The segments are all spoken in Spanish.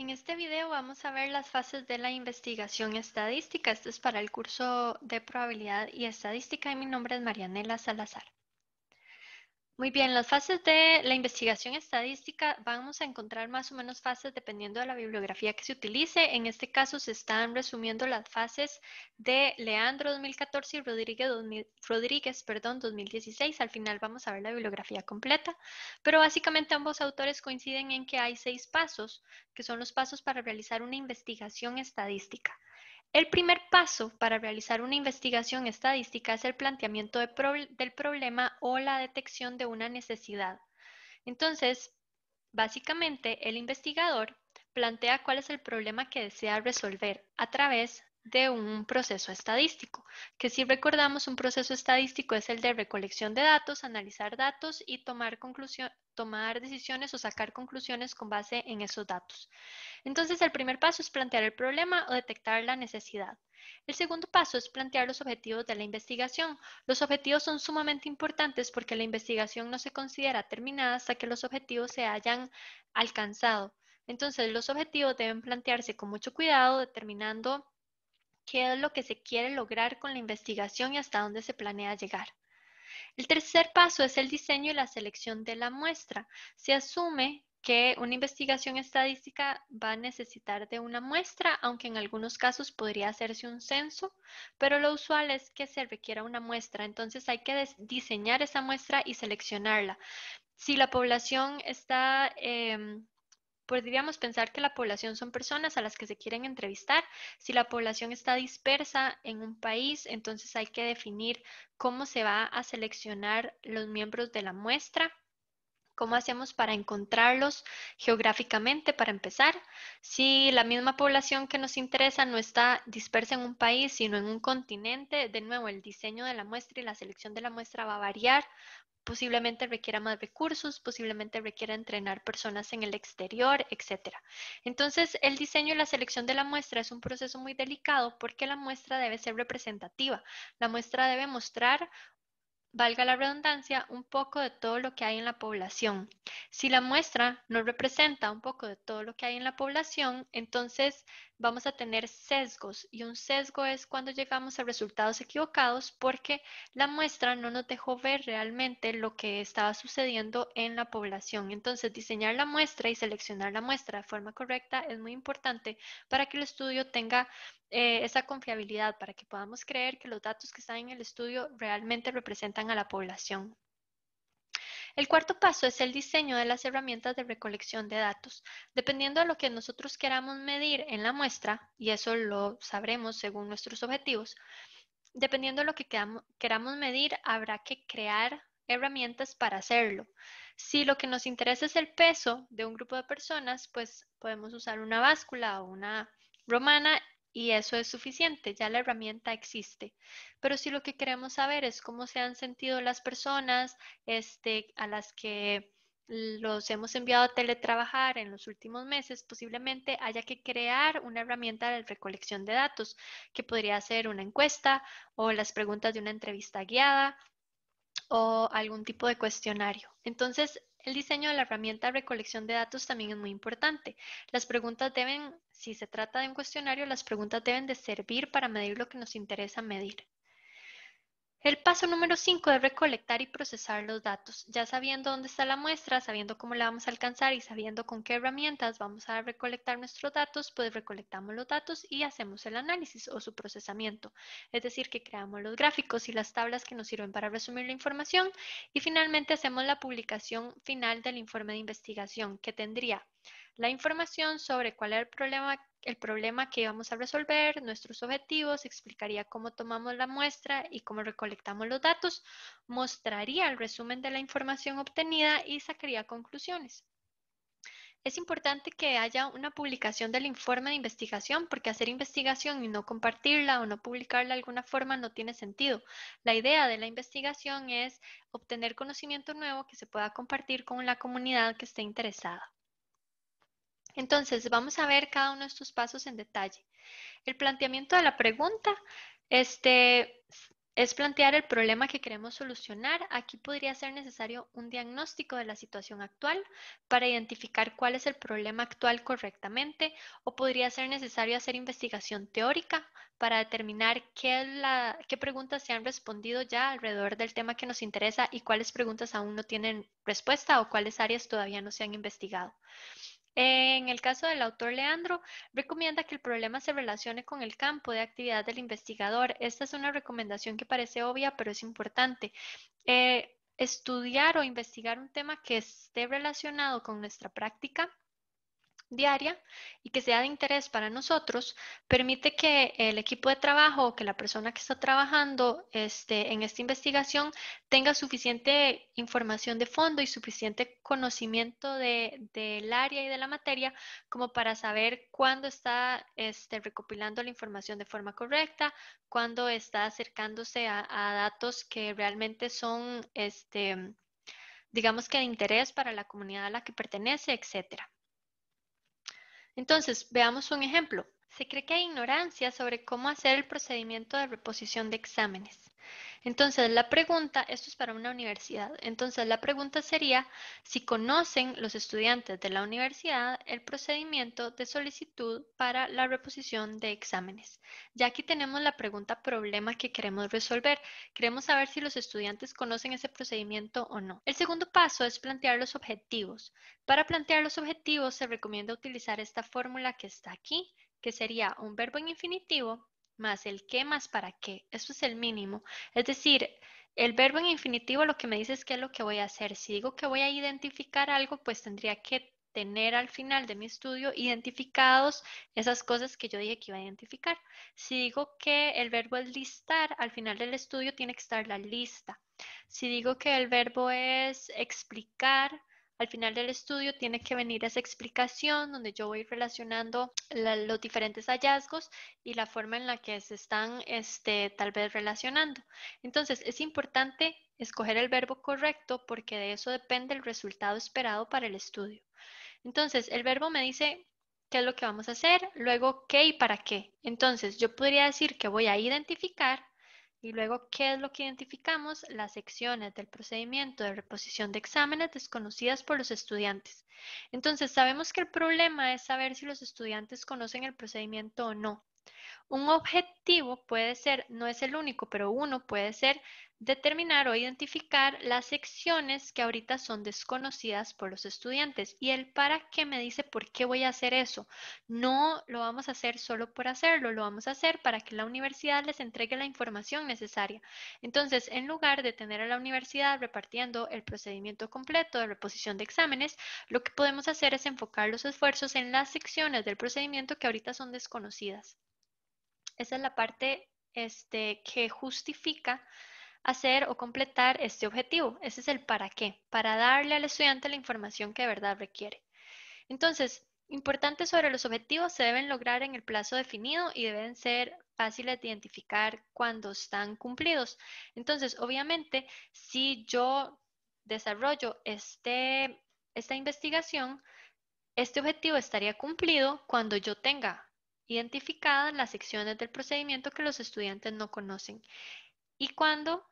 En este video vamos a ver las fases de la investigación estadística. Este es para el curso de probabilidad y estadística y mi nombre es Marianela Salazar. Muy bien, las fases de la investigación estadística vamos a encontrar más o menos fases dependiendo de la bibliografía que se utilice. En este caso se están resumiendo las fases de Leandro 2014 y Rodríguez, Rodríguez 2016. Al final vamos a ver la bibliografía completa, pero básicamente ambos autores coinciden en que hay seis pasos, que son los pasos para realizar una investigación estadística. El primer paso para realizar una investigación estadística es el planteamiento del problema o la detección de una necesidad. Entonces, básicamente, el investigador plantea cuál es el problema que desea resolver a través de un proceso estadístico, que si recordamos un proceso estadístico es el de recolección de datos, analizar datos y tomar conclusión, tomar decisiones o sacar conclusiones con base en esos datos. Entonces, el primer paso es plantear el problema o detectar la necesidad. El segundo paso es plantear los objetivos de la investigación. Los objetivos son sumamente importantes porque la investigación no se considera terminada hasta que los objetivos se hayan alcanzado. Entonces, los objetivos deben plantearse con mucho cuidado, determinando qué es lo que se quiere lograr con la investigación y hasta dónde se planea llegar. El tercer paso es el diseño y la selección de la muestra. Se asume que una investigación estadística va a necesitar de una muestra, aunque en algunos casos podría hacerse un censo, pero lo usual es que se requiera una muestra, entonces hay que diseñar esa muestra y seleccionarla. Si la población está em, Podríamos pues, pensar que la población son personas a las que se quieren entrevistar. Si la población está dispersa en un país, entonces hay que definir cómo se va a seleccionar los miembros de la muestra. ¿Cómo hacemos para encontrarlos geográficamente para empezar? Si la misma población que nos interesa no está dispersa en un país, sino en un continente, de nuevo el diseño de la muestra y la selección de la muestra va a variar posiblemente requiera más recursos, posiblemente requiera entrenar personas en el exterior, etc. Entonces, el diseño y la selección de la muestra es un proceso muy delicado porque la muestra debe ser representativa. La muestra debe mostrar valga la redundancia, un poco de todo lo que hay en la población. Si la muestra no representa un poco de todo lo que hay en la población, entonces vamos a tener sesgos y un sesgo es cuando llegamos a resultados equivocados porque la muestra no nos dejó ver realmente lo que estaba sucediendo en la población. Entonces, diseñar la muestra y seleccionar la muestra de forma correcta es muy importante para que el estudio tenga eh, esa confiabilidad, para que podamos creer que los datos que están en el estudio realmente representan a la población. El cuarto paso es el diseño de las herramientas de recolección de datos. Dependiendo de lo que nosotros queramos medir en la muestra, y eso lo sabremos según nuestros objetivos, dependiendo de lo que queramos medir, habrá que crear herramientas para hacerlo. Si lo que nos interesa es el peso de un grupo de personas, pues podemos usar una báscula o una romana y eso es suficiente, ya la herramienta existe. Pero si lo que queremos saber es cómo se han sentido las personas este, a las que los hemos enviado a teletrabajar en los últimos meses, posiblemente haya que crear una herramienta de recolección de datos, que podría ser una encuesta o las preguntas de una entrevista guiada o algún tipo de cuestionario. Entonces, el diseño de la herramienta de recolección de datos también es muy importante. Las preguntas deben, si se trata de un cuestionario, las preguntas deben de servir para medir lo que nos interesa medir. El paso número 5 es recolectar y procesar los datos, ya sabiendo dónde está la muestra, sabiendo cómo la vamos a alcanzar y sabiendo con qué herramientas vamos a recolectar nuestros datos, pues recolectamos los datos y hacemos el análisis o su procesamiento, es decir, que creamos los gráficos y las tablas que nos sirven para resumir la información y finalmente hacemos la publicación final del informe de investigación que tendría la información sobre cuál es el problema, el problema que vamos a resolver, nuestros objetivos, explicaría cómo tomamos la muestra y cómo recolectamos los datos, mostraría el resumen de la información obtenida y sacaría conclusiones. Es importante que haya una publicación del informe de investigación porque hacer investigación y no compartirla o no publicarla de alguna forma no tiene sentido. La idea de la investigación es obtener conocimiento nuevo que se pueda compartir con la comunidad que esté interesada. Entonces, vamos a ver cada uno de estos pasos en detalle. El planteamiento de la pregunta este, es plantear el problema que queremos solucionar. Aquí podría ser necesario un diagnóstico de la situación actual para identificar cuál es el problema actual correctamente o podría ser necesario hacer investigación teórica para determinar qué, qué preguntas se han respondido ya alrededor del tema que nos interesa y cuáles preguntas aún no tienen respuesta o cuáles áreas todavía no se han investigado. En el caso del autor Leandro, recomienda que el problema se relacione con el campo de actividad del investigador. Esta es una recomendación que parece obvia, pero es importante. Eh, estudiar o investigar un tema que esté relacionado con nuestra práctica diaria y que sea de interés para nosotros, permite que el equipo de trabajo o que la persona que está trabajando este, en esta investigación tenga suficiente información de fondo y suficiente conocimiento del área y de la materia como para saber cuándo está este, recopilando la información de forma correcta, cuándo está acercándose a, datos que realmente son, este, digamos que de interés para la comunidad a la que pertenece, etcétera. Entonces, veamos un ejemplo. Se cree que hay ignorancia sobre cómo hacer el procedimiento de reposición de exámenes. Entonces, la pregunta, esto es para una universidad, entonces la pregunta sería si conocen los estudiantes de la universidad el procedimiento de solicitud para la reposición de exámenes. Ya aquí tenemos la pregunta problema que queremos resolver. Queremos saber si los estudiantes conocen ese procedimiento o no. El segundo paso es plantear los objetivos. Para plantear los objetivos se recomienda utilizar esta fórmula que está aquí, que sería un verbo en infinitivo más el qué más para qué. Eso es el mínimo. Es decir, el verbo en infinitivo lo que me dice es qué es lo que voy a hacer. Si digo que voy a identificar algo, pues tendría que tener al final de mi estudio identificados esas cosas que yo dije que iba a identificar. Si digo que el verbo es listar, al final del estudio tiene que estar la lista. Si digo que el verbo es explicar, al final del estudio tiene que venir esa explicación donde yo voy relacionando los diferentes hallazgos y la forma en la que se están este, tal vez relacionando. Entonces, es importante escoger el verbo correcto porque de eso depende el resultado esperado para el estudio. Entonces, el verbo me dice qué es lo que vamos a hacer, luego qué y para qué. Entonces, yo podría decir que voy a identificar, y luego, ¿qué es lo que identificamos? Las secciones del procedimiento de reposición de exámenes desconocidas por los estudiantes. Entonces, sabemos que el problema es saber si los estudiantes conocen el procedimiento o no. Un objetivo puede ser, no es el único, pero uno puede ser determinar o identificar las secciones que ahorita son desconocidas por los estudiantes. Y el para qué me dice por qué voy a hacer eso. No lo vamos a hacer solo por hacerlo, lo vamos a hacer para que la universidad les entregue la información necesaria. Entonces, en lugar de tener a la universidad repartiendo el procedimiento completo de reposición de exámenes, lo que podemos hacer es enfocar los esfuerzos en las secciones del procedimiento que ahorita son desconocidas. Esa es la parte este, que justifica hacer o completar este objetivo. Ese es el para qué, para darle al estudiante la información que de verdad requiere. Entonces, importante sobre los objetivos, se deben lograr en el plazo definido y deben ser fáciles de identificar cuando están cumplidos. Entonces, obviamente, si yo desarrollo este, esta investigación, este objetivo estaría cumplido cuando yo tenga identificadas las secciones del procedimiento que los estudiantes no conocen y cuando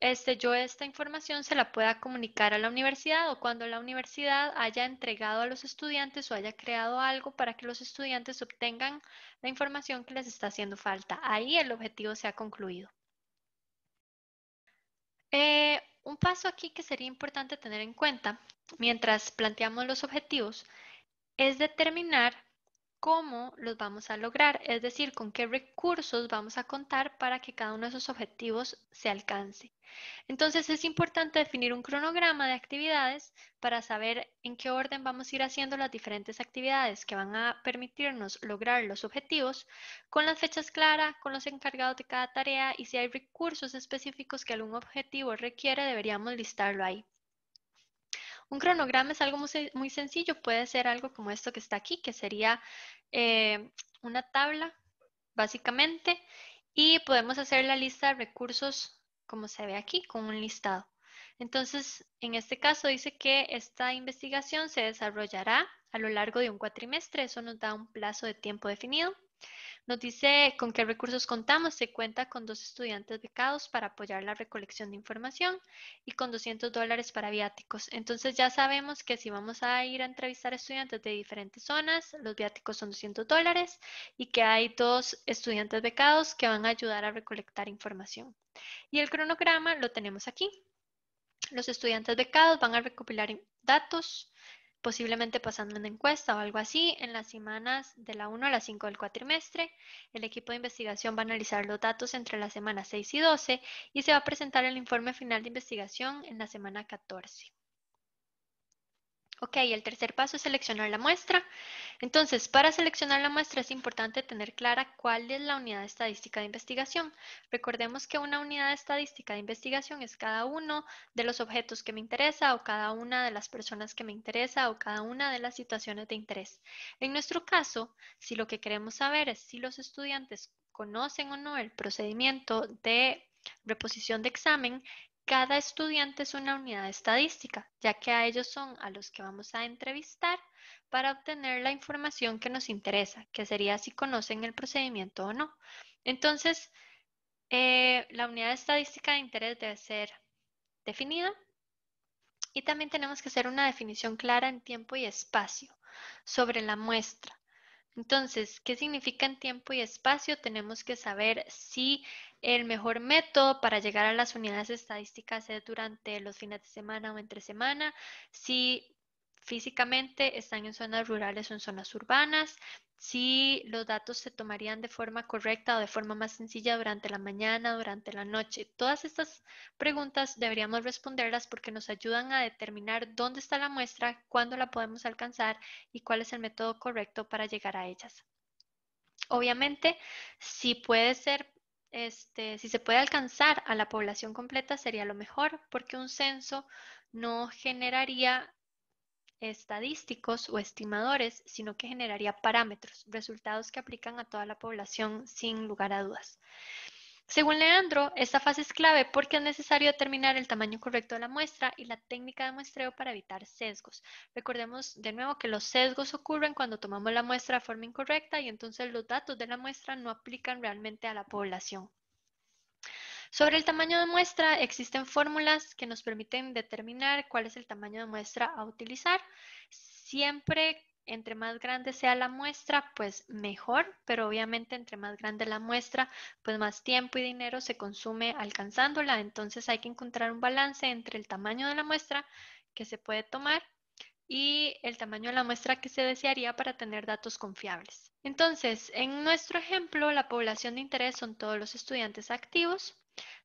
este, yo esta información se la pueda comunicar a la universidad o cuando la universidad haya entregado a los estudiantes o haya creado algo para que los estudiantes obtengan la información que les está haciendo falta. Ahí el objetivo se ha concluido. Eh, un paso aquí que sería importante tener en cuenta mientras planteamos los objetivos es determinar cómo los vamos a lograr, es decir, con qué recursos vamos a contar para que cada uno de esos objetivos se alcance. Entonces es importante definir un cronograma de actividades para saber en qué orden vamos a ir haciendo las diferentes actividades que van a permitirnos lograr los objetivos, con las fechas claras, con los encargados de cada tarea y si hay recursos específicos que algún objetivo requiere, deberíamos listarlo ahí. Un cronograma es algo muy, sencillo, puede ser algo como esto que está aquí, que sería eh, una tabla, básicamente, y podemos hacer la lista de recursos como se ve aquí, con un listado. Entonces, en este caso dice que esta investigación se desarrollará a lo largo de un cuatrimestre, eso nos da un plazo de tiempo definido. Nos dice con qué recursos contamos. Se cuenta con dos estudiantes becados para apoyar la recolección de información y con 200 dólares para viáticos. Entonces ya sabemos que si vamos a ir a entrevistar estudiantes de diferentes zonas, los viáticos son 200 dólares y que hay dos estudiantes becados que van a ayudar a recolectar información. Y el cronograma lo tenemos aquí. Los estudiantes becados van a recopilar datos posiblemente pasando una encuesta o algo así, en las semanas de la 1 a la 5 del cuatrimestre. El equipo de investigación va a analizar los datos entre las semanas 6 y 12 y se va a presentar el informe final de investigación en la semana 14. Ok, el tercer paso es seleccionar la muestra. Entonces, para seleccionar la muestra es importante tener clara cuál es la unidad estadística de investigación. Recordemos que una unidad estadística de investigación es cada uno de los objetos que me interesa o cada una de las personas que me interesa o cada una de las situaciones de interés. En nuestro caso, si lo que queremos saber es si los estudiantes conocen o no el procedimiento de reposición de examen, cada estudiante es una unidad estadística, ya que a ellos son a los que vamos a entrevistar para obtener la información que nos interesa, que sería si conocen el procedimiento o no. Entonces, eh, la unidad estadística de interés debe ser definida y también tenemos que hacer una definición clara en tiempo y espacio sobre la muestra. Entonces, ¿qué significa en tiempo y espacio? Tenemos que saber si el mejor método para llegar a las unidades estadísticas es durante los fines de semana o entre semana, si físicamente están en zonas rurales o en zonas urbanas, si los datos se tomarían de forma correcta o de forma más sencilla durante la mañana, durante la noche. Todas estas preguntas deberíamos responderlas porque nos ayudan a determinar dónde está la muestra, cuándo la podemos alcanzar y cuál es el método correcto para llegar a ellas. Obviamente, si puede ser este, si se puede alcanzar a la población completa sería lo mejor, porque un censo no generaría estadísticos o estimadores, sino que generaría parámetros, resultados que aplican a toda la población sin lugar a dudas. Según Leandro, esta fase es clave porque es necesario determinar el tamaño correcto de la muestra y la técnica de muestreo para evitar sesgos. Recordemos de nuevo que los sesgos ocurren cuando tomamos la muestra de forma incorrecta y entonces los datos de la muestra no aplican realmente a la población. Sobre el tamaño de muestra existen fórmulas que nos permiten determinar cuál es el tamaño de muestra a utilizar, siempre entre más grande sea la muestra, pues mejor, pero obviamente entre más grande la muestra, pues más tiempo y dinero se consume alcanzándola. Entonces hay que encontrar un balance entre el tamaño de la muestra que se puede tomar y el tamaño de la muestra que se desearía para tener datos confiables. Entonces, en nuestro ejemplo, la población de interés son todos los estudiantes activos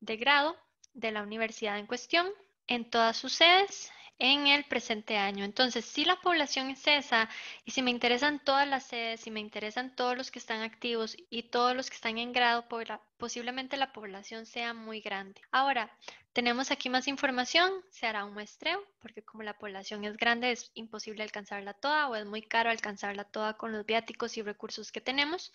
de grado de la universidad en cuestión en todas sus sedes en el presente año. Entonces, si la población es esa y si me interesan todas las sedes, si me interesan todos los que están activos y todos los que están en grado, posiblemente la población sea muy grande. Ahora, tenemos aquí más información, se hará un muestreo, porque como la población es grande es imposible alcanzarla toda o es muy caro alcanzarla toda con los viáticos y recursos que tenemos.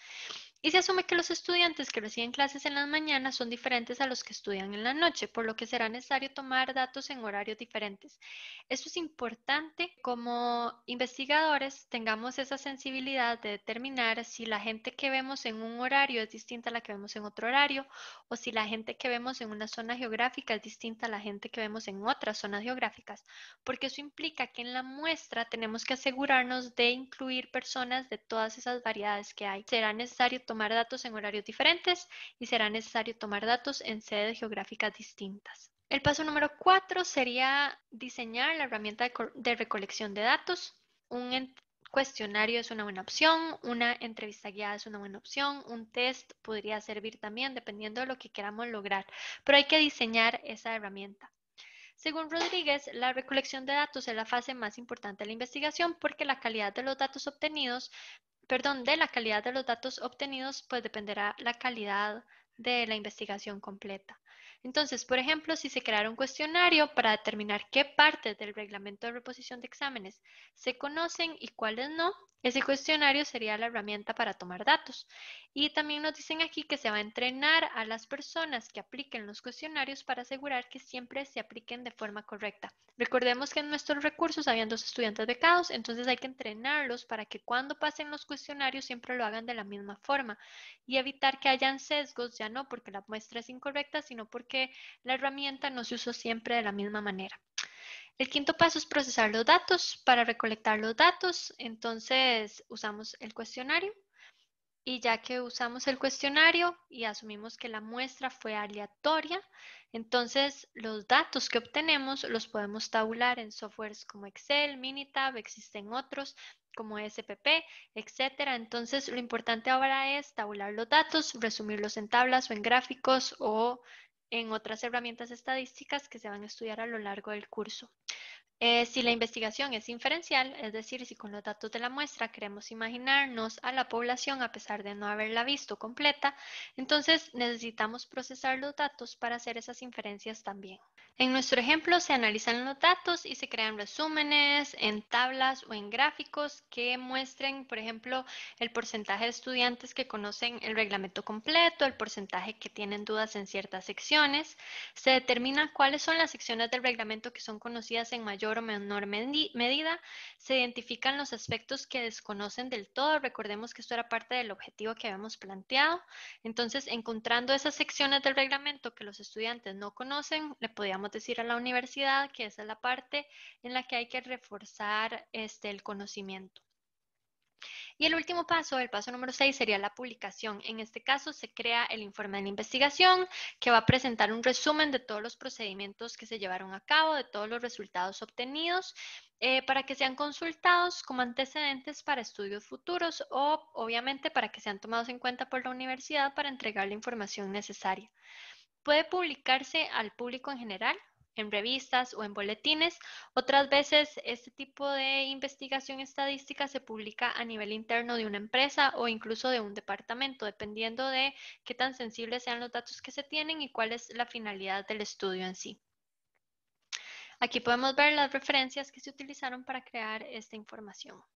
Y se asume que los estudiantes que reciben clases en las mañanas son diferentes a los que estudian en la noche, por lo que será necesario tomar datos en horarios diferentes. Esto es importante como investigadores tengamos esa sensibilidad de determinar si la gente que vemos en un horario es distinta a la que vemos en otro horario o si la gente que vemos en una zona geográfica es distinta a la gente que vemos en otras zonas geográficas, porque eso implica que en la muestra tenemos que asegurarnos de incluir personas de todas esas variedades que hay. Será necesario tomar datos en horarios diferentes y será necesario tomar datos en sedes geográficas distintas. El paso número cuatro sería diseñar la herramienta de, recolección de datos. Un, cuestionario es una buena opción, una entrevista guiada es una buena opción, un test podría servir también dependiendo de lo que queramos lograr, pero hay que diseñar esa herramienta. Según Rodríguez, la recolección de datos es la fase más importante de la investigación porque la calidad de los datos obtenidos, perdón, de la calidad de los datos obtenidos, pues dependerá la calidad de la investigación completa. Entonces, por ejemplo, si se creara un cuestionario para determinar qué parte del reglamento de reposición de exámenes se conocen y cuáles no, ese cuestionario sería la herramienta para tomar datos. Y también nos dicen aquí que se va a entrenar a las personas que apliquen los cuestionarios para asegurar que siempre se apliquen de forma correcta. Recordemos que en nuestros recursos habían dos estudiantes becados, entonces hay que entrenarlos para que cuando pasen los cuestionarios siempre lo hagan de la misma forma y evitar que hayan sesgos, ya no porque la muestra es incorrecta, sino porque la herramienta no se usó siempre de la misma manera. El quinto paso es procesar los datos. Para recolectar los datos, entonces usamos el cuestionario. Y ya que usamos el cuestionario y asumimos que la muestra fue aleatoria, entonces los datos que obtenemos los podemos tabular en softwares como Excel, Minitab, existen otros como SPP, etc. Entonces lo importante ahora es tabular los datos, resumirlos en tablas o en gráficos o en otras herramientas estadísticas que se van a estudiar a lo largo del curso. Eh, si la investigación es inferencial, es decir, si con los datos de la muestra queremos imaginarnos a la población a pesar de no haberla visto completa, entonces necesitamos procesar los datos para hacer esas inferencias también. En nuestro ejemplo se analizan los datos y se crean resúmenes en tablas o en gráficos que muestren, por ejemplo, el porcentaje de estudiantes que conocen el reglamento completo, el porcentaje que tienen dudas en ciertas secciones. Se determina cuáles son las secciones del reglamento que son conocidas en mayor o menor medida. Se identifican los aspectos que desconocen del todo. Recordemos que esto era parte del objetivo que habíamos planteado. Entonces, encontrando esas secciones del reglamento que los estudiantes no conocen, le podíamos decir, a la universidad, que esa es la parte en la que hay que reforzar este, el conocimiento. Y el último paso, el paso número 6, sería la publicación. En este caso se crea el informe de la investigación que va a presentar un resumen de todos los procedimientos que se llevaron a cabo, de todos los resultados obtenidos, eh, para que sean consultados como antecedentes para estudios futuros o obviamente para que sean tomados en cuenta por la universidad para entregar la información necesaria. Puede publicarse al público en general, en revistas o en boletines. Otras veces este tipo de investigación estadística se publica a nivel interno de una empresa o incluso de un departamento, dependiendo de qué tan sensibles sean los datos que se tienen y cuál es la finalidad del estudio en sí. Aquí podemos ver las referencias que se utilizaron para crear esta información.